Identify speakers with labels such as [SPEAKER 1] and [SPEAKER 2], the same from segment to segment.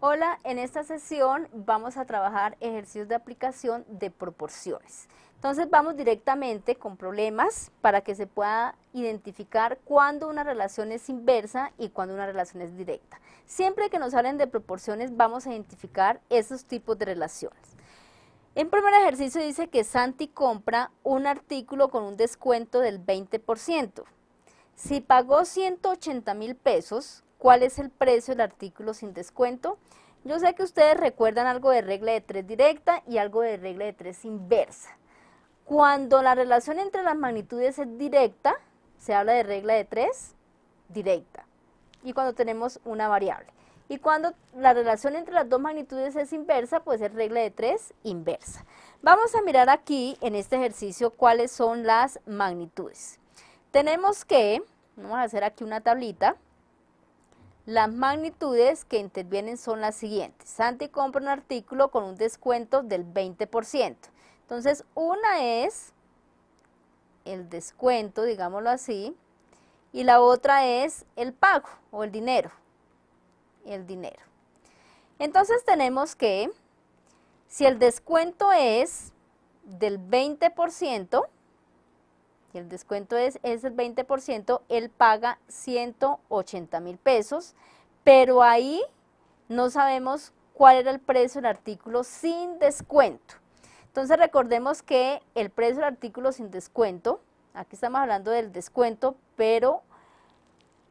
[SPEAKER 1] Hola, en esta sesión vamos a trabajar ejercicios de aplicación de proporciones. Entonces vamos directamente con problemas para que se pueda identificar cuándo una relación es inversa y cuándo una relación es directa. Siempre que nos hablen de proporciones vamos a identificar esos tipos de relaciones. En primer ejercicio dice que Santi compra un artículo con un descuento del 20%. Si pagó 180 mil pesos, cuál es el precio del artículo sin descuento. Yo sé que ustedes recuerdan algo de regla de 3 directa y algo de regla de 3 inversa. Cuando la relación entre las magnitudes es directa, se habla de regla de 3 directa. Y cuando tenemos una variable. Y cuando la relación entre las dos magnitudes es inversa, pues es regla de 3 inversa. Vamos a mirar aquí en este ejercicio cuáles son las magnitudes. Tenemos que, vamos a hacer aquí una tablita, las magnitudes que intervienen son las siguientes. Santi compra un artículo con un descuento del 20%. Entonces, una es el descuento, digámoslo así, y la otra es el pago o el dinero. El dinero. Entonces tenemos que, si el descuento es del 20%, y el descuento es, es el 20%, él paga 180 mil pesos, pero ahí no sabemos cuál era el precio del artículo sin descuento. Entonces recordemos que el precio del artículo sin descuento, aquí estamos hablando del descuento, pero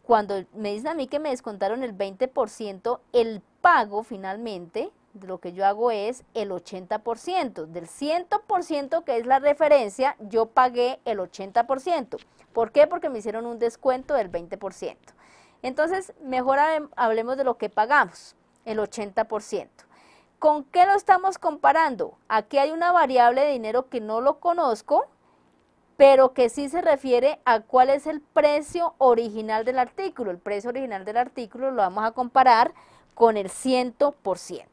[SPEAKER 1] cuando me dicen a mí que me descontaron el 20%, el pago finalmente lo que yo hago es el 80%. Del 100% que es la referencia, yo pagué el 80%. ¿Por qué? Porque me hicieron un descuento del 20%. Entonces, mejor hablemos de lo que pagamos, el 80%. ¿Con qué lo estamos comparando? Aquí hay una variable de dinero que no lo conozco, pero que sí se refiere a cuál es el precio original del artículo. El precio original del artículo lo vamos a comparar con el 100%.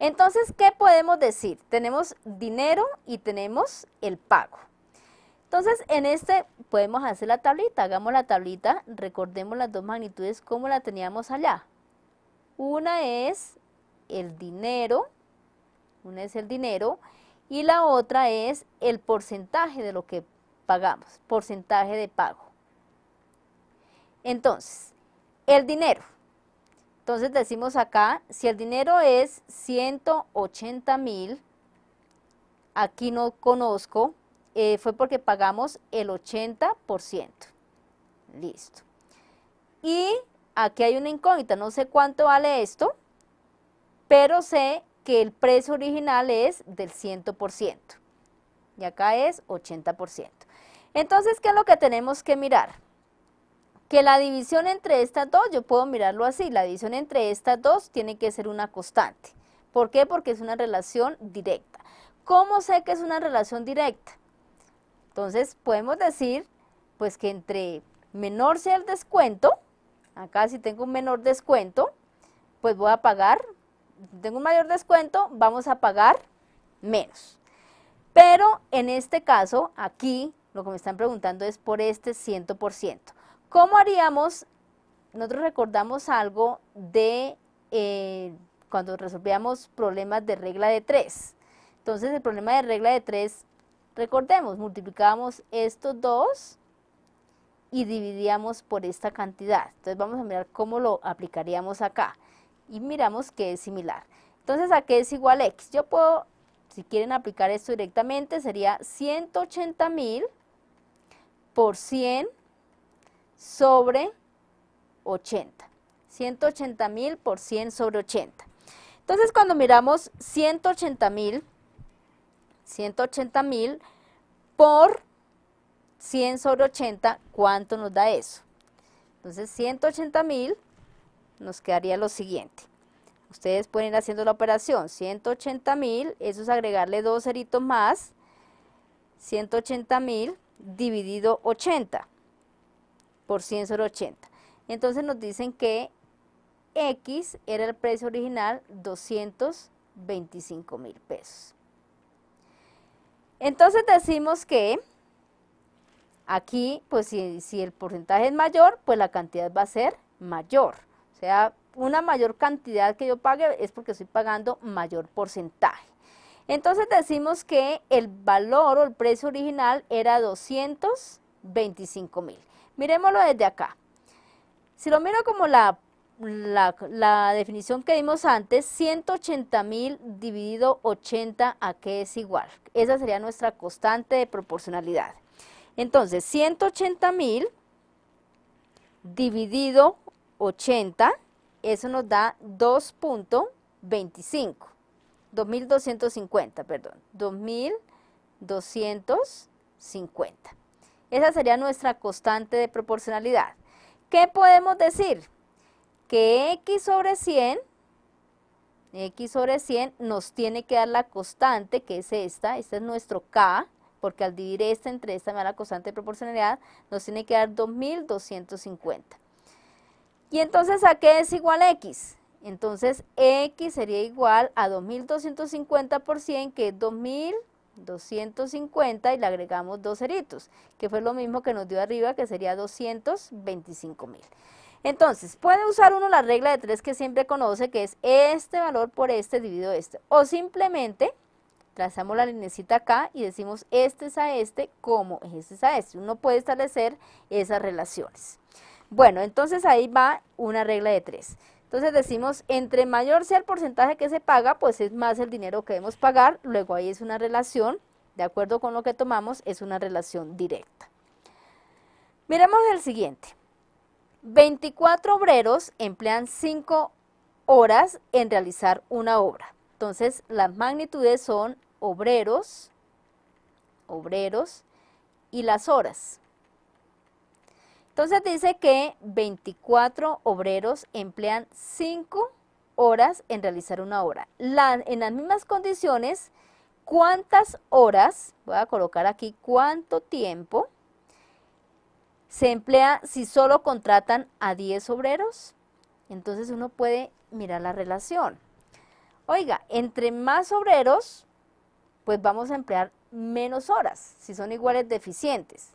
[SPEAKER 1] Entonces, ¿qué podemos decir? Tenemos dinero y tenemos el pago. Entonces, en este podemos hacer la tablita. Hagamos la tablita, recordemos las dos magnitudes como la teníamos allá. Una es el dinero, una es el dinero, y la otra es el porcentaje de lo que pagamos, porcentaje de pago. Entonces, el dinero entonces decimos acá, si el dinero es 180 mil, aquí no conozco, eh, fue porque pagamos el 80%. Listo. Y aquí hay una incógnita, no sé cuánto vale esto, pero sé que el precio original es del 100%. Y acá es 80%. Entonces, ¿qué es lo que tenemos que mirar? que la división entre estas dos, yo puedo mirarlo así, la división entre estas dos tiene que ser una constante. ¿Por qué? Porque es una relación directa. ¿Cómo sé que es una relación directa? Entonces podemos decir pues que entre menor sea el descuento, acá si tengo un menor descuento, pues voy a pagar, si tengo un mayor descuento, vamos a pagar menos. Pero en este caso, aquí lo que me están preguntando es por este 100%. ¿Cómo haríamos? Nosotros recordamos algo de eh, cuando resolvíamos problemas de regla de 3. Entonces el problema de regla de 3, recordemos, multiplicamos estos dos y dividíamos por esta cantidad. Entonces vamos a mirar cómo lo aplicaríamos acá y miramos que es similar. Entonces a qué es igual x. Yo puedo, si quieren aplicar esto directamente, sería 180 por 100 sobre 80. 180 mil por 100 sobre 80. Entonces, cuando miramos 180 mil, 180 mil por 100 sobre 80, ¿cuánto nos da eso? Entonces, 180 mil nos quedaría lo siguiente. Ustedes pueden ir haciendo la operación. 180 mil, eso es agregarle dos ceritos más. 180 mil dividido 80 por 100 sobre Entonces nos dicen que X era el precio original 225 mil pesos. Entonces decimos que aquí, pues si, si, el porcentaje es mayor, pues la cantidad va a ser mayor. O sea, una mayor cantidad que yo pague es porque estoy pagando mayor porcentaje. Entonces decimos que el valor o el precio original era 225 mil. Miremoslo desde acá. Si lo miro como la, definición que dimos antes, 180.000 mil dividido 80, ¿a qué es igual? Esa sería nuestra constante de proporcionalidad. Entonces, 180 mil dividido 80, eso nos da 2.25, 2.250, perdón, 2.250. Esa sería nuestra constante de proporcionalidad. ¿Qué podemos decir? Que x sobre 100, x sobre 100 nos tiene que dar la constante, que es esta, este es nuestro k, porque al dividir esta entre esta me da la constante de proporcionalidad, nos tiene que dar 2250. ¿Y entonces a qué es igual x? Entonces x sería igual a 2250 por 100, que es 2250. 250 y le agregamos dos ceritos, que fue lo mismo que nos dio arriba, que sería 225 mil. Entonces, puede usar uno la regla de tres que siempre conoce, que es este valor por este dividido este. O simplemente trazamos la linecita acá y decimos este es a este como este es a este. Uno puede establecer esas relaciones. Bueno, entonces ahí va una regla de tres. Entonces decimos, entre mayor sea el porcentaje que se paga, pues es más el dinero que debemos pagar. Luego ahí es una relación, de acuerdo con lo que tomamos, es una relación directa. Miremos el siguiente. 24 obreros emplean 5 horas en realizar una obra. Entonces, las magnitudes son obreros, obreros y las horas. Entonces dice que 24 obreros emplean 5 horas en realizar una obra. en las mismas condiciones, ¿cuántas horas? Voy a colocar aquí cuánto tiempo se emplea si solo contratan a 10 obreros. Entonces uno puede mirar la relación. Oiga, entre más obreros, pues vamos a emplear menos horas, si son iguales deficientes.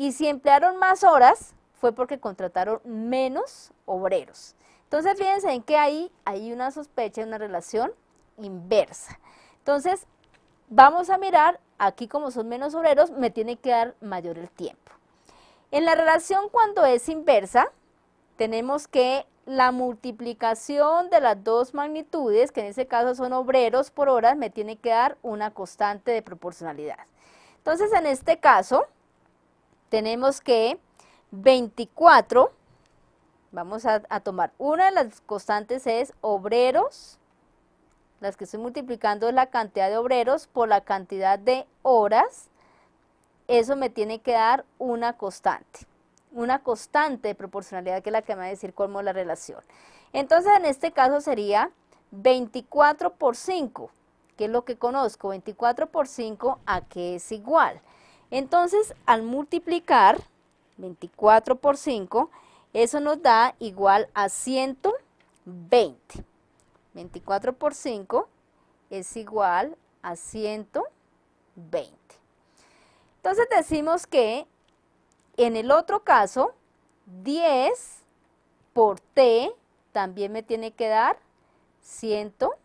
[SPEAKER 1] Y si emplearon más horas, fue porque contrataron menos obreros. Entonces, fíjense en que ahí hay una sospecha, de una relación inversa. Entonces, vamos a mirar, aquí como son menos obreros, me tiene que dar mayor el tiempo. En la relación cuando es inversa, tenemos que la multiplicación de las dos magnitudes, que en ese caso son obreros por horas, me tiene que dar una constante de proporcionalidad. Entonces, en este caso, tenemos que 24, vamos a, tomar una de las constantes es obreros, las que estoy multiplicando es la cantidad de obreros por la cantidad de horas, eso me tiene que dar una constante, una constante de proporcionalidad que es la que me va a decir cómo es la relación. Entonces en este caso sería 24 por 5, que es lo que conozco, 24 por 5 a qué es igual. Entonces, al multiplicar 24 por 5, eso nos da igual a 120. 24 por 5 es igual a 120. Entonces decimos que en el otro caso, 10 por t también me tiene que dar 120.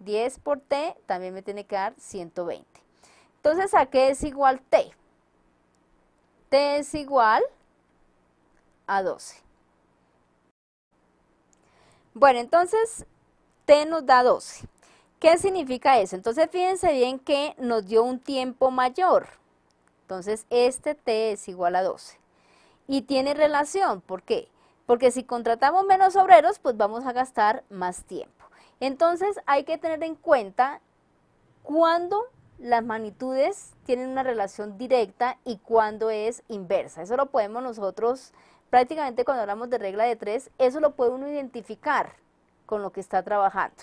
[SPEAKER 1] 10 por t también me tiene que dar 120. Entonces, ¿a qué es igual T? T es igual a 12. Bueno, entonces T nos da 12. ¿Qué significa eso? Entonces, fíjense bien que nos dio un tiempo mayor. Entonces, este T es igual a 12. Y tiene relación, ¿por qué? Porque si contratamos menos obreros, pues vamos a gastar más tiempo. Entonces, hay que tener en cuenta cuándo las magnitudes tienen una relación directa y cuando es inversa. Eso lo podemos nosotros, prácticamente cuando hablamos de regla de tres, eso lo puede uno identificar con lo que está trabajando.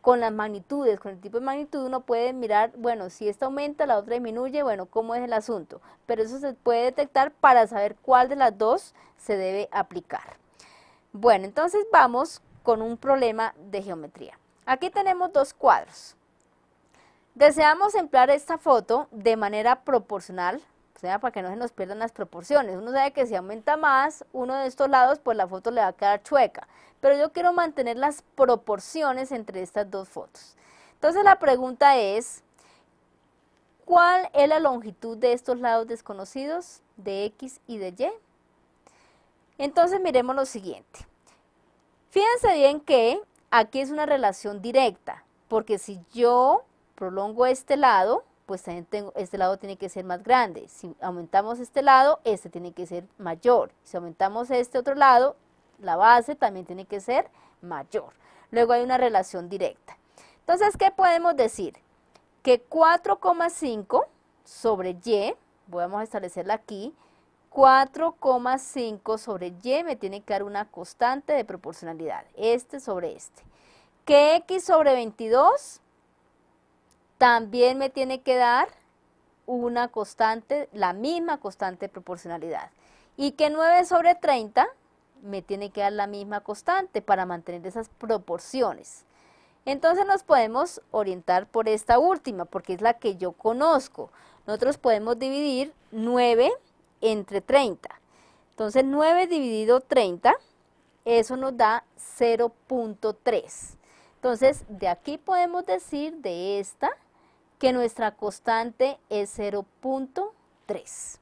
[SPEAKER 1] Con las magnitudes, con el tipo de magnitud, uno puede mirar, bueno, si esta aumenta, la otra disminuye, bueno, cómo es el asunto. Pero eso se puede detectar para saber cuál de las dos se debe aplicar. Bueno, entonces vamos con un problema de geometría. Aquí tenemos dos cuadros. Deseamos emplear esta foto de manera proporcional, o sea, para que no se nos pierdan las proporciones. Uno sabe que si aumenta más uno de estos lados, pues la foto le va a quedar chueca. Pero yo quiero mantener las proporciones entre estas dos fotos. Entonces la pregunta es, ¿cuál es la longitud de estos lados desconocidos, de X y de Y? Entonces miremos lo siguiente. Fíjense bien que aquí es una relación directa, porque si yo prolongo este lado, pues también tengo, este lado tiene que ser más grande. Si aumentamos este lado, este tiene que ser mayor. Si aumentamos este otro lado, la base también tiene que ser mayor. Luego hay una relación directa. Entonces, ¿qué podemos decir? Que 4,5 sobre Y, vamos a establecerla aquí, 4,5 sobre Y me tiene que dar una constante de proporcionalidad, este sobre este. Que X sobre 22 también me tiene que dar una constante, la misma constante de proporcionalidad. Y que 9 sobre 30 me tiene que dar la misma constante para mantener esas proporciones. Entonces nos podemos orientar por esta última, porque es la que yo conozco. Nosotros podemos dividir 9 entre 30. Entonces 9 dividido 30, eso nos da 0.3. Entonces de aquí podemos decir de esta que nuestra constante es 0.3.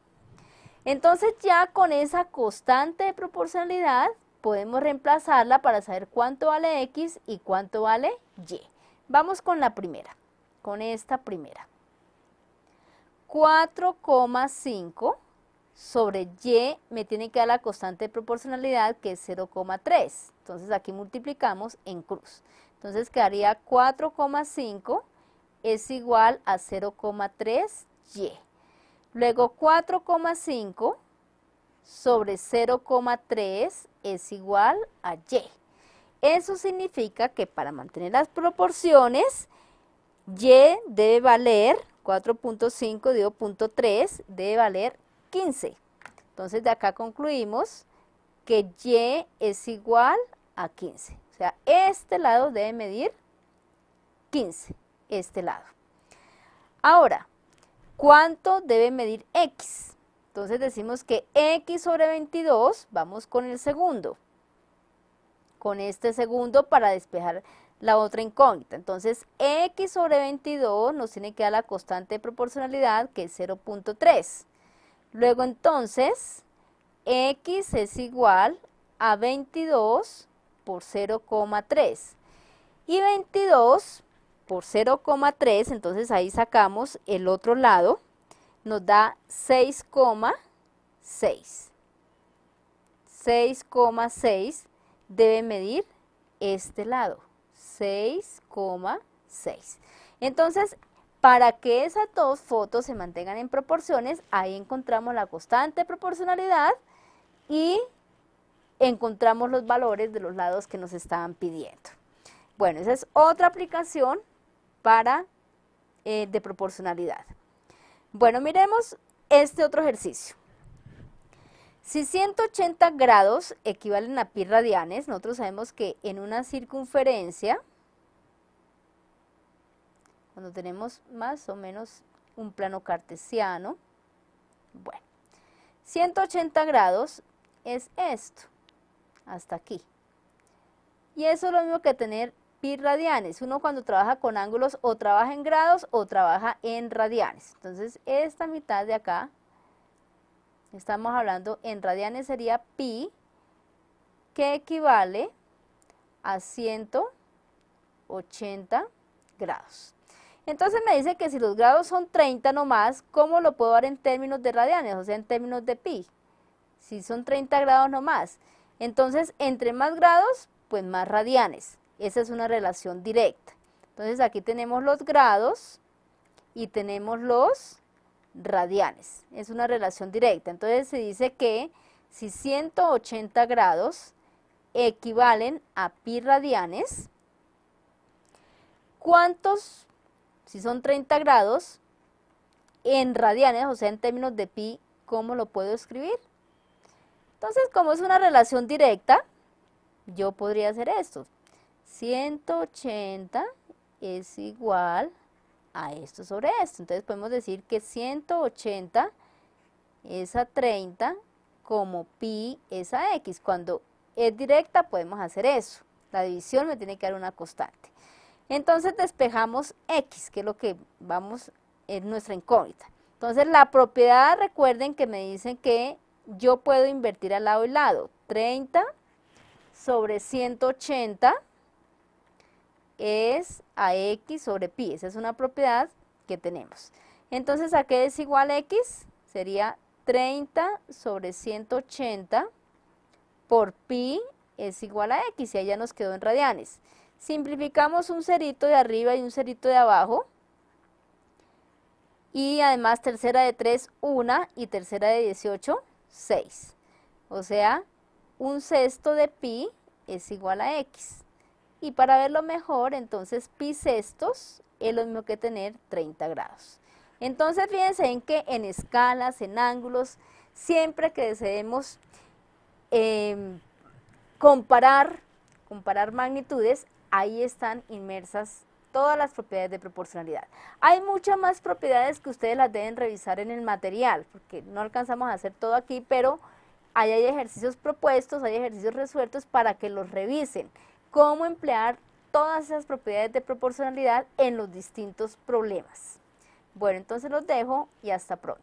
[SPEAKER 1] Entonces ya con esa constante de proporcionalidad podemos reemplazarla para saber cuánto vale X y cuánto vale Y. Vamos con la primera, con esta primera. 4,5 sobre Y me tiene que dar la constante de proporcionalidad que es 0,3. Entonces aquí multiplicamos en cruz. Entonces quedaría 4,5 es igual a 0,3y. Luego 4,5 sobre 0,3 es igual a y. Eso significa que para mantener las proporciones, y debe valer 4.5, dio punto debe valer 15. Entonces de acá concluimos que y es igual a 15. O sea, este lado debe medir 15 este lado. Ahora, ¿cuánto debe medir X? Entonces decimos que X sobre 22, vamos con el segundo, con este segundo para despejar la otra incógnita. Entonces, X sobre 22 nos tiene que dar la constante de proporcionalidad, que es 0.3. Luego entonces, X es igual a 22 por 0,3. Y 22 por 0,3, entonces ahí sacamos el otro lado, nos da 6,6. 6,6 debe medir este lado, 6,6. Entonces, para que esas dos fotos se mantengan en proporciones, ahí encontramos la constante proporcionalidad y encontramos los valores de los lados que nos estaban pidiendo. Bueno, esa es otra aplicación para eh, de proporcionalidad. Bueno, miremos este otro ejercicio. Si 180 grados equivalen a pi radianes, nosotros sabemos que en una circunferencia, cuando tenemos más o menos un plano cartesiano, bueno, 180 grados es esto, hasta aquí. Y eso es lo mismo que tener pi radianes. Uno cuando trabaja con ángulos o trabaja en grados o trabaja en radianes. Entonces esta mitad de acá, estamos hablando en radianes sería pi, que equivale a 180 grados. Entonces me dice que si los grados son 30 nomás, ¿cómo lo puedo dar en términos de radianes? O sea, en términos de pi. Si son 30 grados nomás. Entonces, entre más grados, pues más radianes. Esa es una relación directa. Entonces aquí tenemos los grados y tenemos los radianes. Es una relación directa. Entonces se dice que si 180 grados equivalen a pi radianes, ¿cuántos, si son 30 grados, en radianes, o sea, en términos de pi, cómo lo puedo escribir? Entonces, como es una relación directa, yo podría hacer esto. 180 es igual a esto sobre esto. Entonces podemos decir que 180 es a 30 como pi es a x. Cuando es directa podemos hacer eso. La división me tiene que dar una constante. Entonces despejamos x, que es lo que vamos, es nuestra incógnita. Entonces la propiedad, recuerden que me dicen que yo puedo invertir al lado y lado. 30 sobre 180 es a x sobre pi. Esa es una propiedad que tenemos. Entonces, ¿a qué es igual a x? Sería 30 sobre 180 por pi es igual a x y ahí ya nos quedó en radianes. Simplificamos un cerito de arriba y un cerito de abajo. Y además tercera de 3, 1 y tercera de 18, 6. O sea, un sexto de pi es igual a x. Y para verlo mejor, entonces pi estos, es lo mismo que tener 30 grados. Entonces fíjense en que en escalas, en ángulos, siempre que deseemos em, comparar, comparar magnitudes, ahí están inmersas todas las propiedades de proporcionalidad. Hay muchas más propiedades que ustedes las deben revisar en el material, porque no alcanzamos a hacer todo aquí, pero ahí hay ejercicios propuestos, hay ejercicios resueltos para que los revisen cómo emplear todas esas propiedades de proporcionalidad en los distintos problemas. Bueno, entonces los dejo y hasta pronto.